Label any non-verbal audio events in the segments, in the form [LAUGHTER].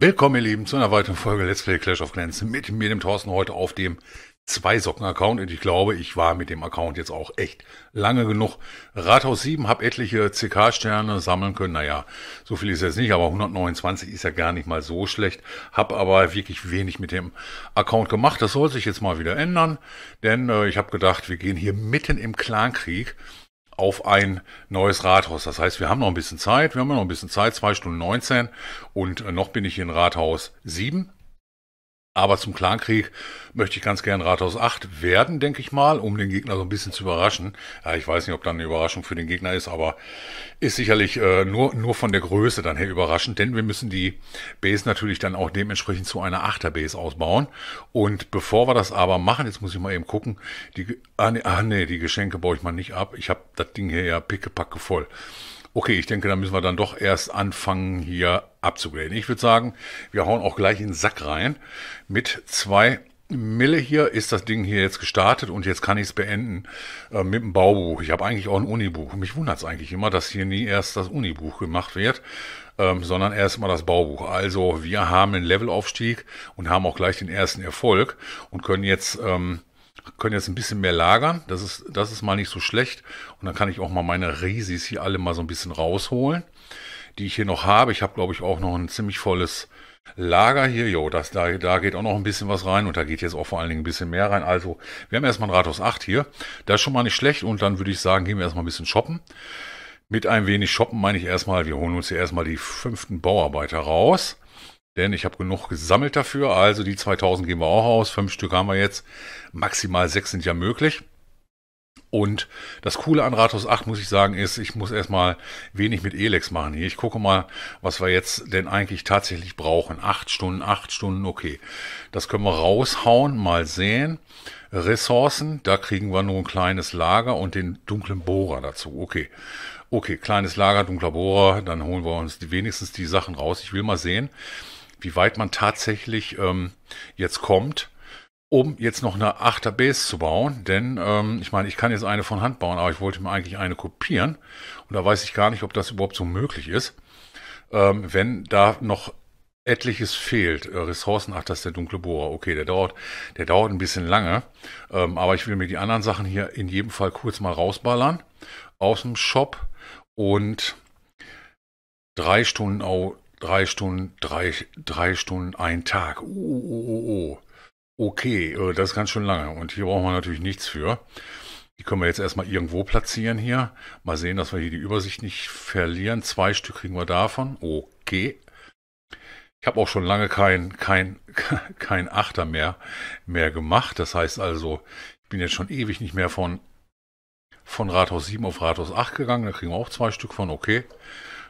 Willkommen, ihr Lieben, zu einer weiteren Folge Let's Play Clash of Clans mit mir, dem Thorsten, heute auf dem Zwei-Socken-Account. Und ich glaube, ich war mit dem Account jetzt auch echt lange genug. Rathaus 7 habe etliche CK-Sterne sammeln können. Naja, so viel ist jetzt nicht, aber 129 ist ja gar nicht mal so schlecht. Habe aber wirklich wenig mit dem Account gemacht. Das soll sich jetzt mal wieder ändern, denn äh, ich habe gedacht, wir gehen hier mitten im Clankrieg auf ein neues Rathaus. Das heißt, wir haben noch ein bisschen Zeit, wir haben noch ein bisschen Zeit, zwei Stunden neunzehn und äh, noch bin ich hier in Rathaus sieben aber zum Clankrieg möchte ich ganz gern Rathaus 8 werden, denke ich mal, um den Gegner so ein bisschen zu überraschen. Ja, ich weiß nicht, ob da eine Überraschung für den Gegner ist, aber ist sicherlich äh, nur, nur von der Größe dann her überraschend, denn wir müssen die Base natürlich dann auch dementsprechend zu einer Achterbase ausbauen. Und bevor wir das aber machen, jetzt muss ich mal eben gucken, die, ah, nee, ah, nee die Geschenke baue ich mal nicht ab. Ich habe das Ding hier ja pickepacke voll. Okay, ich denke, da müssen wir dann doch erst anfangen, hier abzugraden. Ich würde sagen, wir hauen auch gleich in den Sack rein. Mit zwei Mille hier ist das Ding hier jetzt gestartet und jetzt kann ich es beenden äh, mit dem Baubuch. Ich habe eigentlich auch ein Unibuch. Mich wundert es eigentlich immer, dass hier nie erst das Unibuch gemacht wird, ähm, sondern erst mal das Baubuch. Also wir haben einen Levelaufstieg und haben auch gleich den ersten Erfolg und können jetzt ähm, können jetzt ein bisschen mehr lagern. Das ist, das ist mal nicht so schlecht. Und dann kann ich auch mal meine Risis hier alle mal so ein bisschen rausholen, die ich hier noch habe. Ich habe, glaube ich, auch noch ein ziemlich volles Lager hier. Jo, das, da, da geht auch noch ein bisschen was rein. Und da geht jetzt auch vor allen Dingen ein bisschen mehr rein. Also, wir haben erstmal ein Rathaus 8 hier. Das ist schon mal nicht schlecht. Und dann würde ich sagen, gehen wir erstmal ein bisschen shoppen. Mit ein wenig shoppen meine ich erstmal, wir holen uns hier erstmal die fünften Bauarbeiter raus. Denn ich habe genug gesammelt dafür. Also die 2000 gehen wir auch aus. Fünf Stück haben wir jetzt. Maximal sechs sind ja möglich. Und das Coole an Rathaus 8, muss ich sagen, ist, ich muss erstmal wenig mit Elex machen hier. Ich gucke mal, was wir jetzt denn eigentlich tatsächlich brauchen. Acht Stunden, acht Stunden, okay. Das können wir raushauen, mal sehen. Ressourcen, da kriegen wir nur ein kleines Lager und den dunklen Bohrer dazu, okay. Okay, kleines Lager, dunkler Bohrer, dann holen wir uns wenigstens die Sachen raus. Ich will mal sehen, wie weit man tatsächlich ähm, jetzt kommt, um jetzt noch eine 8 Base zu bauen. Denn ähm, ich meine, ich kann jetzt eine von Hand bauen, aber ich wollte mir eigentlich eine kopieren. Und da weiß ich gar nicht, ob das überhaupt so möglich ist, ähm, wenn da noch etliches fehlt. Äh, Ressourcen, ach, das ist der dunkle Bohrer. Okay, der dauert, der dauert ein bisschen lange. Ähm, aber ich will mir die anderen Sachen hier in jedem Fall kurz mal rausballern aus dem Shop. Und drei Stunden drei Stunden, drei, drei Stunden, ein Tag. Oh, oh, oh, oh. oh. Okay, äh, das ist ganz schön lange. Und hier brauchen wir natürlich nichts für. Die können wir jetzt erstmal irgendwo platzieren hier. Mal sehen, dass wir hier die Übersicht nicht verlieren. Zwei Stück kriegen wir davon. Okay. Ich habe auch schon lange kein, kein, [LAUGHS] kein Achter mehr, mehr gemacht. Das heißt also, ich bin jetzt schon ewig nicht mehr von, von Rathaus 7 auf Rathaus 8 gegangen. Da kriegen wir auch zwei Stück von. Okay.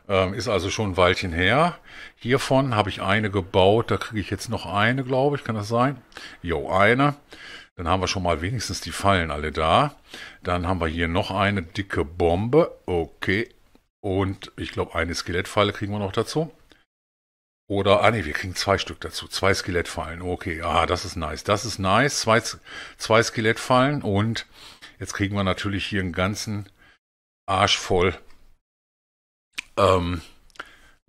Ähm, ist also schon ein Weilchen her. Hiervon habe ich eine gebaut. Da kriege ich jetzt noch eine, glaube ich. Kann das sein? Jo, eine. Dann haben wir schon mal wenigstens die Fallen alle da. Dann haben wir hier noch eine dicke Bombe. Okay. Und ich glaube, eine Skelettfalle kriegen wir noch dazu. Oder, ah nee, wir kriegen zwei Stück dazu. Zwei Skelettfallen. Okay, ah, das ist nice. Das ist nice. Zwei, zwei Skelettfallen. Und jetzt kriegen wir natürlich hier einen ganzen Arsch voll ähm,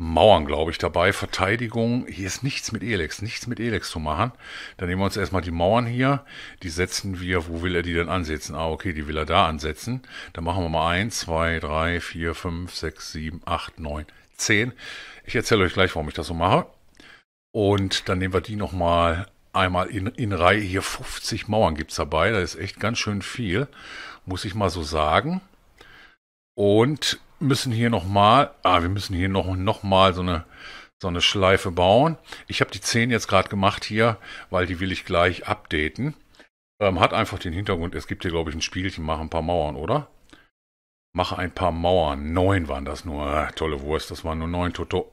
Mauern, glaube ich, dabei. Verteidigung. Hier ist nichts mit Elex, nichts mit Elex zu machen. Dann nehmen wir uns erstmal die Mauern hier. Die setzen wir, wo will er die denn ansetzen? Ah, okay, die will er da ansetzen. Dann machen wir mal eins, zwei, drei, vier, fünf, sechs, sieben, acht, neun, zehn. Ich erzähle euch gleich, warum ich das so mache. Und dann nehmen wir die nochmal einmal in, in Reihe. Hier 50 Mauern gibt's dabei. Da ist echt ganz schön viel, muss ich mal so sagen. Und müssen hier nochmal, ah, wir müssen hier noch, noch mal so eine, so eine Schleife bauen. Ich habe die 10 jetzt gerade gemacht hier, weil die will ich gleich updaten. Ähm, hat einfach den Hintergrund, es gibt hier, glaube ich, ein Spielchen, mache ein paar Mauern, oder? Mache ein paar Mauern. Neun waren das nur. tolle Wurst, das waren nur neun Toto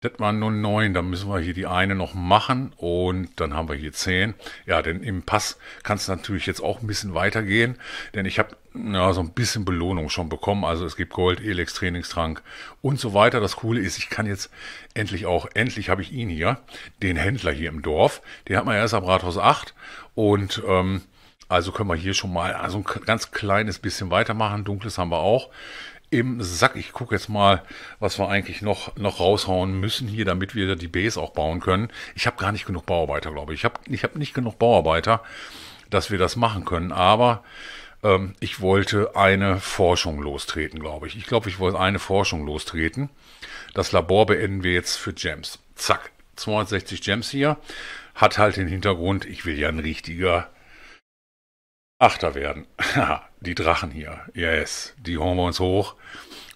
das waren nur neun, dann müssen wir hier die eine noch machen und dann haben wir hier zehn. Ja, denn im Pass kann es natürlich jetzt auch ein bisschen weitergehen, denn ich habe ja, so ein bisschen Belohnung schon bekommen. Also es gibt Gold, Elex, Trainingstrank und so weiter. Das Coole ist, ich kann jetzt endlich auch, endlich habe ich ihn hier, den Händler hier im Dorf. Den hat man erst ab Rathaus 8 und... Ähm, also können wir hier schon mal so also ein ganz kleines bisschen weitermachen. Dunkles haben wir auch im Sack. Ich gucke jetzt mal, was wir eigentlich noch, noch raushauen müssen hier, damit wir die Base auch bauen können. Ich habe gar nicht genug Bauarbeiter, glaube ich. Ich habe ich hab nicht genug Bauarbeiter, dass wir das machen können. Aber ähm, ich wollte eine Forschung lostreten, glaube ich. Ich glaube, ich wollte eine Forschung lostreten. Das Labor beenden wir jetzt für Gems. Zack, 260 Gems hier. Hat halt den Hintergrund, ich will ja ein richtiger Achter werden. [LAUGHS] die Drachen hier. Yes, die hauen wir uns hoch.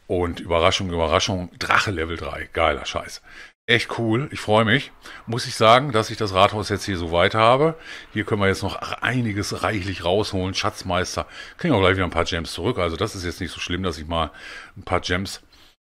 Und Überraschung, Überraschung, Drache Level 3. Geiler Scheiß. Echt cool, ich freue mich. Muss ich sagen, dass ich das Rathaus jetzt hier so weit habe. Hier können wir jetzt noch einiges reichlich rausholen. Schatzmeister. Kriegen auch gleich wieder ein paar Gems zurück. Also das ist jetzt nicht so schlimm, dass ich mal ein paar Gems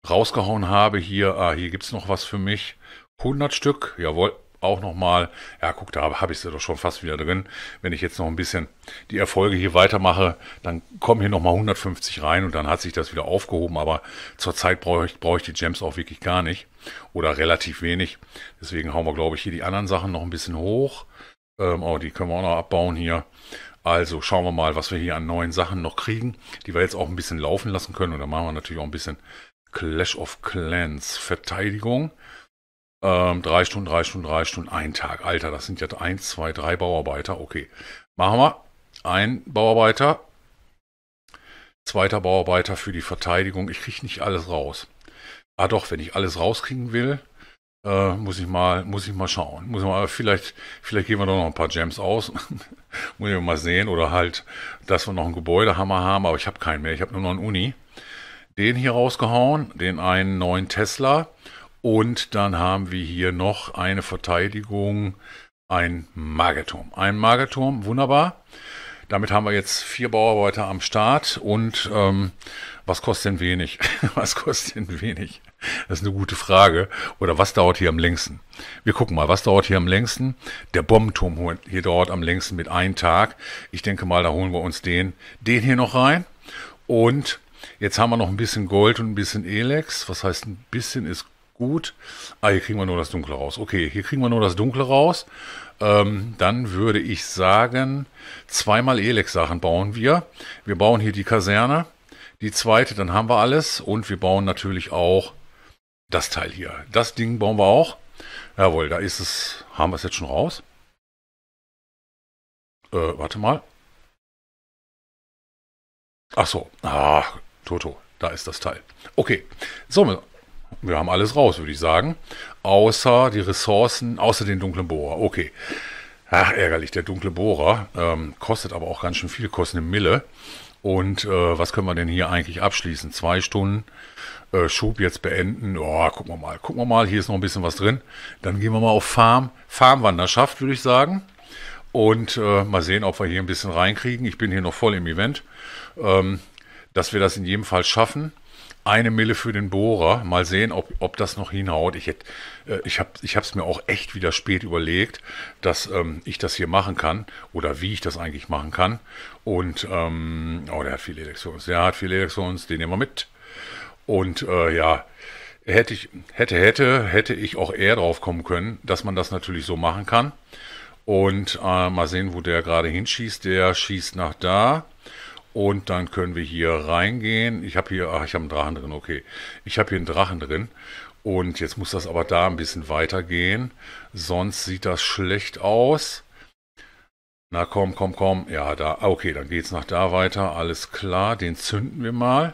rausgehauen habe. Hier, ah, hier gibt es noch was für mich. 100 Stück, jawohl auch nochmal, ja, guck, da habe ich sie doch schon fast wieder drin. Wenn ich jetzt noch ein bisschen die Erfolge hier weitermache, dann kommen hier nochmal 150 rein und dann hat sich das wieder aufgehoben. Aber zurzeit brauche ich, brauche ich die Gems auch wirklich gar nicht oder relativ wenig. Deswegen hauen wir, glaube ich, hier die anderen Sachen noch ein bisschen hoch. Ähm, oh, die können wir auch noch abbauen hier. Also schauen wir mal, was wir hier an neuen Sachen noch kriegen, die wir jetzt auch ein bisschen laufen lassen können. Und dann machen wir natürlich auch ein bisschen Clash of Clans Verteidigung. Ähm, drei Stunden, drei Stunden, drei Stunden, ein Tag. Alter, das sind ja eins, zwei, drei Bauarbeiter. Okay. Machen wir. Ein Bauarbeiter. Zweiter Bauarbeiter für die Verteidigung. Ich kriege nicht alles raus. Ah doch, wenn ich alles rauskriegen will, äh, muss ich mal, muss ich mal schauen. Muss ich mal, vielleicht, vielleicht geben wir doch noch ein paar Gems aus. [LAUGHS] muss ich mal sehen. Oder halt, dass wir noch einen Gebäudehammer haben, aber ich habe keinen mehr. Ich habe nur noch einen Uni. Den hier rausgehauen, den einen neuen Tesla und dann haben wir hier noch eine Verteidigung, ein Magerturm. Ein Magerturm, wunderbar. Damit haben wir jetzt vier Bauarbeiter am Start und ähm, was kostet denn wenig? [LAUGHS] was kostet denn wenig? Das ist eine gute Frage. Oder was dauert hier am längsten? Wir gucken mal, was dauert hier am längsten? Der Bombenturm hier dauert am längsten mit einem Tag. Ich denke mal, da holen wir uns den, den hier noch rein. Und jetzt haben wir noch ein bisschen Gold und ein bisschen Elex. Was heißt ein bisschen ist Gold? Gut. Ah, hier kriegen wir nur das Dunkle raus. Okay, hier kriegen wir nur das Dunkle raus. Ähm, dann würde ich sagen, zweimal Elex-Sachen bauen wir. Wir bauen hier die Kaserne. Die zweite, dann haben wir alles. Und wir bauen natürlich auch das Teil hier. Das Ding bauen wir auch. Jawohl, da ist es. Haben wir es jetzt schon raus? Äh, warte mal. Ach so. Ah, Toto. Da ist das Teil. Okay. So, wir haben alles raus, würde ich sagen. Außer die Ressourcen, außer den dunklen Bohrer. Okay. Ach, ärgerlich, der dunkle Bohrer. Ähm, kostet aber auch ganz schön viel, kostet eine Mille. Und äh, was können wir denn hier eigentlich abschließen? Zwei Stunden äh, Schub jetzt beenden. Oh, gucken wir mal. Gucken wir mal, hier ist noch ein bisschen was drin. Dann gehen wir mal auf Farm. Farmwanderschaft, würde ich sagen. Und äh, mal sehen, ob wir hier ein bisschen reinkriegen. Ich bin hier noch voll im Event. Ähm, dass wir das in jedem Fall schaffen eine Mille für den Bohrer. Mal sehen, ob, ob das noch hinhaut. Ich, äh, ich habe es mir auch echt wieder spät überlegt, dass ähm, ich das hier machen kann oder wie ich das eigentlich machen kann. Und, ähm, oh, der hat viel Elektrons. Der hat viel Elektrons, den nehmen wir mit. Und äh, ja, hätte ich, hätte, hätte, hätte ich auch eher drauf kommen können, dass man das natürlich so machen kann. Und äh, mal sehen, wo der gerade hinschießt. Der schießt nach da. Und dann können wir hier reingehen. Ich habe hier, ach, ich habe einen Drachen drin, okay. Ich habe hier einen Drachen drin. Und jetzt muss das aber da ein bisschen weitergehen. Sonst sieht das schlecht aus. Na komm, komm, komm. Ja, da. Okay, dann geht es nach da weiter. Alles klar, den zünden wir mal.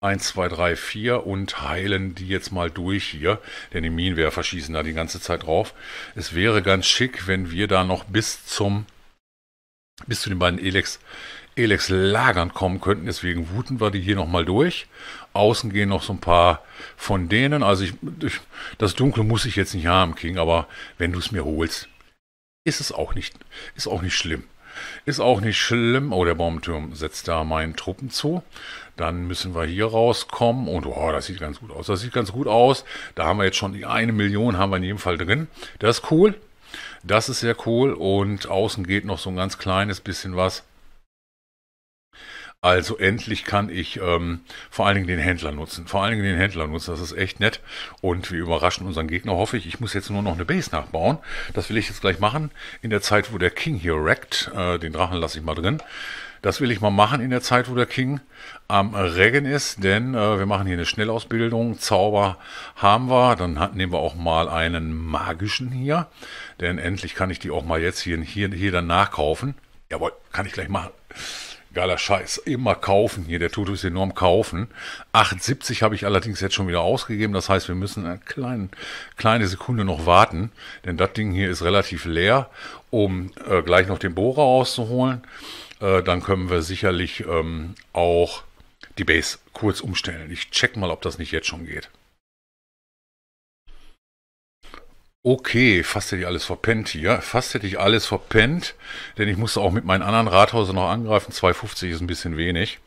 1, 2, 3, 4 und heilen die jetzt mal durch hier. Denn die Minenwerfer verschießen da die ganze Zeit drauf. Es wäre ganz schick, wenn wir da noch bis zum bis zu den beiden Elex Elex lagern kommen könnten. Deswegen wuten wir die hier nochmal durch. Außen gehen noch so ein paar von denen. Also ich, ich, das Dunkle muss ich jetzt nicht haben, King, aber wenn du es mir holst, ist es auch nicht, ist auch nicht schlimm. Ist auch nicht schlimm. Oh, der Baumturm setzt da meinen Truppen zu. Dann müssen wir hier rauskommen. Und oh, das sieht ganz gut aus. Das sieht ganz gut aus. Da haben wir jetzt schon die eine Million haben wir in jedem Fall drin. Das ist cool. Das ist sehr cool. Und außen geht noch so ein ganz kleines bisschen was. Also endlich kann ich ähm, vor allen Dingen den Händler nutzen. Vor allen Dingen den Händler nutzen, das ist echt nett. Und wir überraschen unseren Gegner, hoffe ich. Ich muss jetzt nur noch eine Base nachbauen. Das will ich jetzt gleich machen. In der Zeit, wo der King hier wreckt, äh, den Drachen lasse ich mal drin. Das will ich mal machen in der Zeit, wo der King am Regen ist, denn äh, wir machen hier eine Schnellausbildung. Zauber haben wir, dann hat, nehmen wir auch mal einen magischen hier, denn endlich kann ich die auch mal jetzt hier, hier, hier dann nachkaufen. Jawohl, kann ich gleich machen. Geiler Scheiß. Immer kaufen hier. Der Tutu ist enorm kaufen. 78 habe ich allerdings jetzt schon wieder ausgegeben. Das heißt, wir müssen eine kleine, kleine Sekunde noch warten. Denn das Ding hier ist relativ leer, um äh, gleich noch den Bohrer auszuholen. Äh, dann können wir sicherlich ähm, auch die Base kurz umstellen. Ich check mal, ob das nicht jetzt schon geht. Okay, fast hätte ich alles verpennt hier. Fast hätte ich alles verpennt, denn ich musste auch mit meinen anderen Rathäusern noch angreifen. 2,50 ist ein bisschen wenig.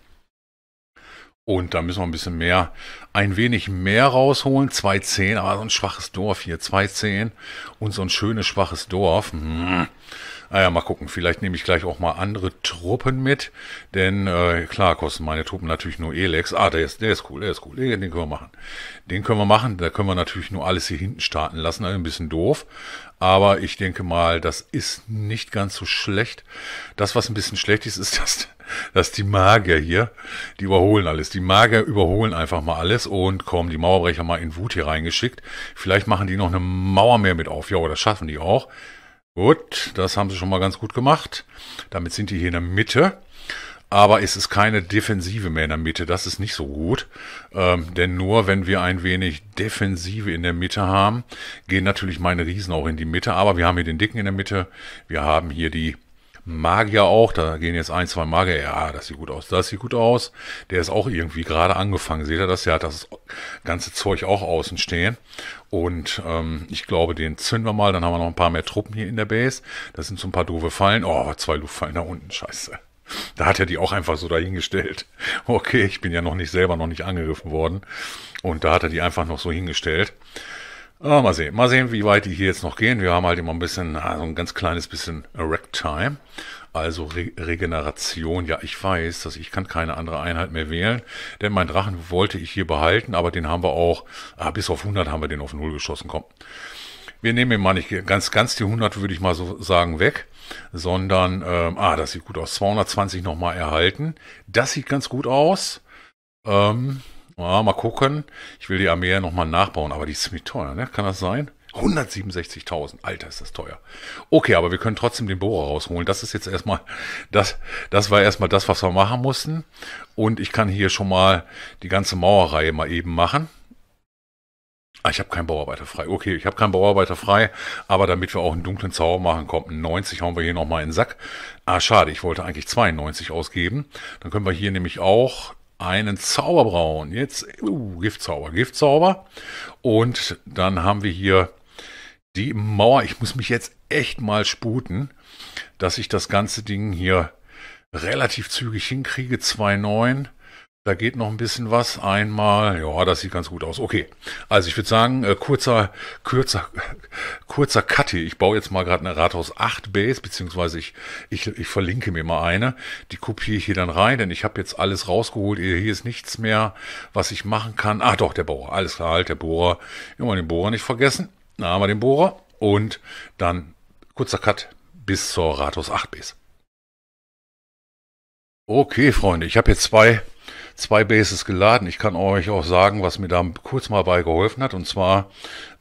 Und da müssen wir ein bisschen mehr, ein wenig mehr rausholen. 2,10, aber so ein schwaches Dorf hier. 2,10 und so ein schönes schwaches Dorf. Hm. Naja, ah mal gucken, vielleicht nehme ich gleich auch mal andere Truppen mit, denn äh, klar kosten meine Truppen natürlich nur Elex. Ah, der ist, der ist cool, der ist cool, den können wir machen. Den können wir machen, da können wir natürlich nur alles hier hinten starten lassen, ein bisschen doof, aber ich denke mal, das ist nicht ganz so schlecht. Das, was ein bisschen schlecht ist, ist, [LAUGHS] dass, dass die Magier hier, die überholen alles. Die Magier überholen einfach mal alles und kommen die Mauerbrecher mal in Wut hier reingeschickt. Vielleicht machen die noch eine Mauer mehr mit auf. Ja, oder schaffen die auch. Gut, das haben sie schon mal ganz gut gemacht. Damit sind die hier in der Mitte. Aber es ist keine Defensive mehr in der Mitte. Das ist nicht so gut. Ähm, denn nur wenn wir ein wenig Defensive in der Mitte haben, gehen natürlich meine Riesen auch in die Mitte. Aber wir haben hier den Dicken in der Mitte. Wir haben hier die Magier auch, da gehen jetzt ein, zwei Magier, ja, das sieht gut aus, das sieht gut aus. Der ist auch irgendwie gerade angefangen, seht ihr das? Ja, das ganze Zeug auch außen stehen. Und ähm, ich glaube, den zünden wir mal, dann haben wir noch ein paar mehr Truppen hier in der Base. Das sind so ein paar doofe Fallen. Oh, zwei Luftfallen da unten, scheiße. Da hat er die auch einfach so dahingestellt. Okay, ich bin ja noch nicht selber noch nicht angegriffen worden. Und da hat er die einfach noch so hingestellt. Ah, mal sehen, mal sehen, wie weit die hier jetzt noch gehen. Wir haben halt immer ein bisschen, also ein ganz kleines bisschen Rack Time, also Re Regeneration. Ja, ich weiß, dass ich kann keine andere Einheit mehr wählen, denn mein Drachen wollte ich hier behalten, aber den haben wir auch, ah, bis auf 100 haben wir den auf 0 geschossen, komm. Wir nehmen ihn mal nicht ganz, ganz die 100, würde ich mal so sagen, weg, sondern, ähm, ah, das sieht gut aus, 220 nochmal erhalten. Das sieht ganz gut aus. Ähm, ja, mal gucken. Ich will die Armee ja nochmal nachbauen, aber die ist ziemlich teuer, ne? Kann das sein? 167.000. Alter, ist das teuer. Okay, aber wir können trotzdem den Bohrer rausholen. Das ist jetzt erstmal, [LAUGHS] das, das war erstmal das, was wir machen mussten. Und ich kann hier schon mal die ganze Mauerreihe mal eben machen. Ah, ich habe keinen Bauarbeiter frei. Okay, ich habe keinen Bauarbeiter frei, aber damit wir auch einen dunklen Zauber machen, kommt ein 90, hauen wir hier nochmal in den Sack. Ah, schade, ich wollte eigentlich 92 ausgeben. Dann können wir hier nämlich auch einen Zauberbraun. Jetzt uh, Giftzauber, Giftzauber. Und dann haben wir hier die Mauer. Ich muss mich jetzt echt mal sputen, dass ich das ganze Ding hier relativ zügig hinkriege. 2,9. Da geht noch ein bisschen was. Einmal, ja, das sieht ganz gut aus. Okay, also ich würde sagen, äh, kurzer, kurzer, [LAUGHS] kurzer Cut hier. Ich baue jetzt mal gerade eine Rathaus 8 Base, beziehungsweise ich, ich, ich verlinke mir mal eine. Die kopiere ich hier dann rein, denn ich habe jetzt alles rausgeholt. Hier, ist nichts mehr, was ich machen kann. Ah, doch, der Bohrer. Alles klar, halt, der Bohrer. Immer den Bohrer nicht vergessen. Na, haben wir den Bohrer. Und dann kurzer Cut bis zur Rathaus 8 Base. Okay, Freunde, ich habe jetzt zwei zwei Bases geladen. Ich kann euch auch sagen, was mir da kurz mal bei geholfen hat. Und zwar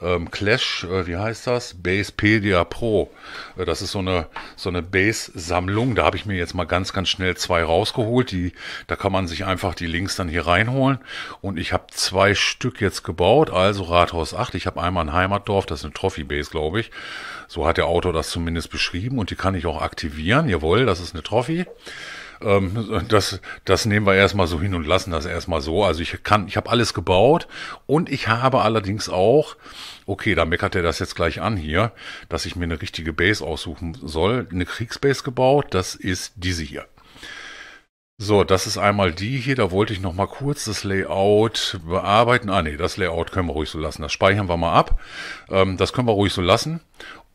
ähm, Clash, äh, wie heißt das? Basepedia Pro. Äh, das ist so eine, so eine Base-Sammlung. Da habe ich mir jetzt mal ganz, ganz schnell zwei rausgeholt. Die, da kann man sich einfach die Links dann hier reinholen. Und ich habe zwei Stück jetzt gebaut, also Rathaus 8. Ich habe einmal ein Heimatdorf, das ist eine Trophy-Base, glaube ich. So hat der Autor das zumindest beschrieben. Und die kann ich auch aktivieren. Jawohl, das ist eine Trophy ähm, das, das nehmen wir erstmal so hin und lassen das erstmal so. Also ich kann, ich habe alles gebaut und ich habe allerdings auch, okay, da meckert er das jetzt gleich an hier, dass ich mir eine richtige Base aussuchen soll, eine Kriegsbase gebaut, das ist diese hier. So, das ist einmal die hier, da wollte ich nochmal kurz das Layout bearbeiten. Ah ne, das Layout können wir ruhig so lassen, das speichern wir mal ab. Ähm, das können wir ruhig so lassen.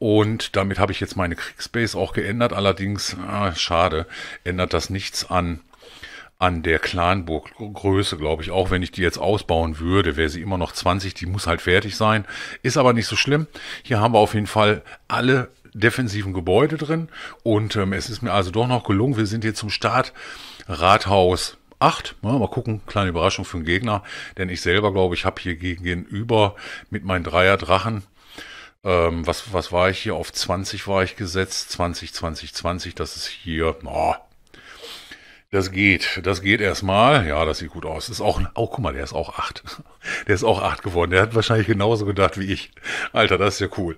Und damit habe ich jetzt meine Kriegsbase auch geändert. Allerdings, ah, schade, ändert das nichts an, an der Clanburg-Größe, glaube ich. Auch wenn ich die jetzt ausbauen würde, wäre sie immer noch 20. Die muss halt fertig sein. Ist aber nicht so schlimm. Hier haben wir auf jeden Fall alle defensiven Gebäude drin. Und ähm, es ist mir also doch noch gelungen. Wir sind hier zum Start. Rathaus 8. Ja, mal gucken, kleine Überraschung für den Gegner. Denn ich selber glaube, ich habe hier gegenüber mit meinen Dreier Drachen ähm, was, was war ich hier? Auf 20 war ich gesetzt. 20, 20, 20, das ist hier. Oh, das geht. Das geht erstmal. Ja, das sieht gut aus. ist auch, oh, guck mal, der ist auch acht. [LAUGHS] Der ist auch acht geworden. Der hat wahrscheinlich genauso gedacht wie ich. Alter, das ist ja cool.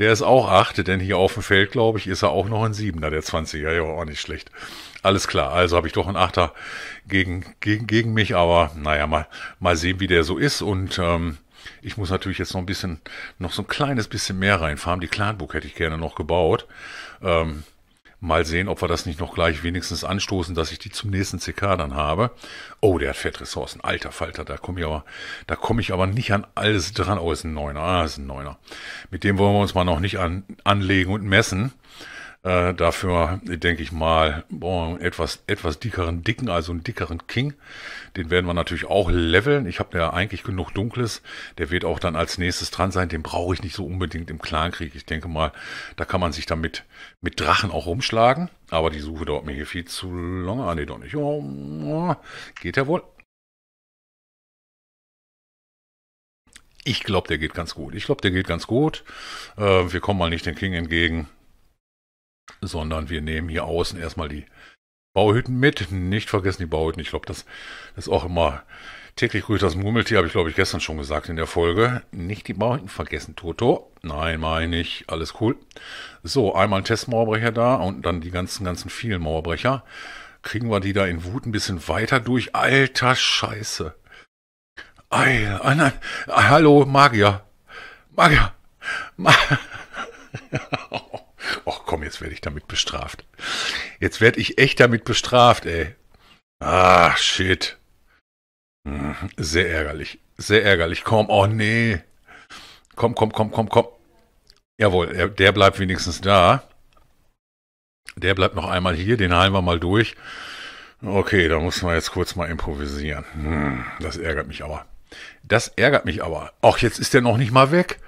Der ist auch acht, denn hier auf dem Feld, glaube ich, ist er auch noch ein Siebener, der 20er. Ja, auch nicht schlecht. Alles klar. Also habe ich doch einen Achter gegen, gegen, gegen mich. Aber naja, mal, mal sehen, wie der so ist. Und, ähm, ich muss natürlich jetzt noch ein bisschen, noch so ein kleines bisschen mehr reinfahren. Die Clanburg hätte ich gerne noch gebaut. Ähm, mal sehen, ob wir das nicht noch gleich wenigstens anstoßen, dass ich die zum nächsten CK dann habe. Oh, der hat Fettressourcen. Alter Falter, da komme ich aber, da komme ich aber nicht an alles dran. Oh, ist ein Neuner. Ah, ist ein Neuner. Mit dem wollen wir uns mal noch nicht an, anlegen und messen. Äh, dafür, denke ich mal, boah, etwas, etwas dickeren Dicken, also einen dickeren King. Den werden wir natürlich auch leveln. Ich habe ja eigentlich genug Dunkles. Der wird auch dann als nächstes dran sein. Den brauche ich nicht so unbedingt im Clankrieg. Ich denke mal, da kann man sich damit mit Drachen auch rumschlagen. Aber die Suche dauert mir hier viel zu lange. Ah, nee, doch nicht. Oh, oh. geht ja wohl. Ich glaube, der geht ganz gut. Ich glaube, der geht ganz gut. Äh, wir kommen mal nicht den King entgegen sondern wir nehmen hier außen erstmal die Bauhütten mit. Nicht vergessen die Bauhütten. Ich glaube, das ist auch immer täglich grüßt das Murmeltier, habe ich glaube ich gestern schon gesagt in der Folge. Nicht die Bauhütten vergessen, Toto. Nein, meine ich. Alles cool. So, einmal ein Testmauerbrecher da und dann die ganzen, ganzen vielen Mauerbrecher. Kriegen wir die da in Wut ein bisschen weiter durch? Alter Scheiße. Ei, ah, nein. Hallo, Magier. Magier. Ma [LAUGHS] Och komm, jetzt werde ich damit bestraft. Jetzt werde ich echt damit bestraft, ey. Ah, shit. Mhm, sehr ärgerlich. Sehr ärgerlich. Komm, oh nee. Komm, komm, komm, komm, komm. Jawohl, der bleibt wenigstens da. Der bleibt noch einmal hier, den heilen wir mal durch. Okay, da muss man jetzt kurz mal improvisieren. Hm, das ärgert mich aber. Das ärgert mich aber. Ach, jetzt ist der noch nicht mal weg.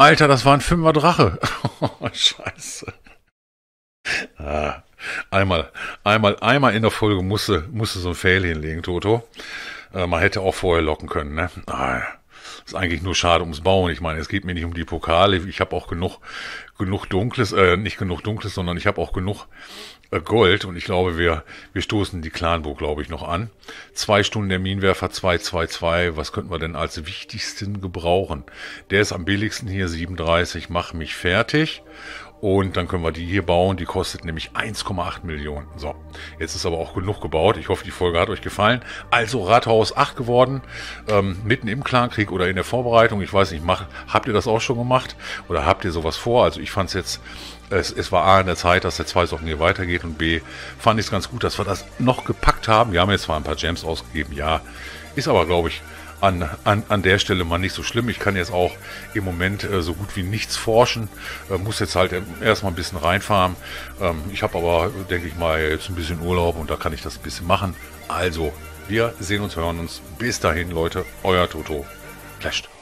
Alter, das war ein Fünfer Drache. [LAUGHS] Scheiße. Ah, einmal, einmal, einmal in der Folge musste, musste so ein Fail hinlegen, Toto. Äh, man hätte auch vorher locken können, ne? Ah, ist eigentlich nur schade ums Bauen. Ich meine, es geht mir nicht um die Pokale. Ich habe auch genug, genug Dunkles, äh, nicht genug Dunkles, sondern ich habe auch genug äh, Gold und ich glaube, wir, wir stoßen die Clanburg, glaube ich, noch an. Zwei Stunden der Minenwerfer 222, was könnten wir denn als wichtigsten gebrauchen? Der ist am billigsten hier, 37, mach mich fertig. Und dann können wir die hier bauen, die kostet nämlich 1,8 Millionen. So, jetzt ist aber auch genug gebaut. Ich hoffe, die Folge hat euch gefallen. Also Rathaus 8 geworden, ähm, mitten im Clankrieg oder in der Vorbereitung. Ich weiß nicht, mach, habt ihr das auch schon gemacht oder habt ihr sowas vor? Also ich fand es jetzt es, es, war A in der Zeit, dass der zwei Socken hier weitergeht und B fand ich es ganz gut, dass wir das noch gepackt haben. Wir haben jetzt zwar ein paar Gems ausgegeben, ja, ist aber, glaube ich, an, an, an der Stelle mal nicht so schlimm. Ich kann jetzt auch im Moment äh, so gut wie nichts forschen, äh, muss jetzt halt ähm, erstmal ein bisschen reinfahren. Ähm, ich habe aber, denke ich mal, jetzt ein bisschen Urlaub und da kann ich das ein bisschen machen. Also, wir sehen uns, hören uns. Bis dahin, Leute, euer Toto. Clasht.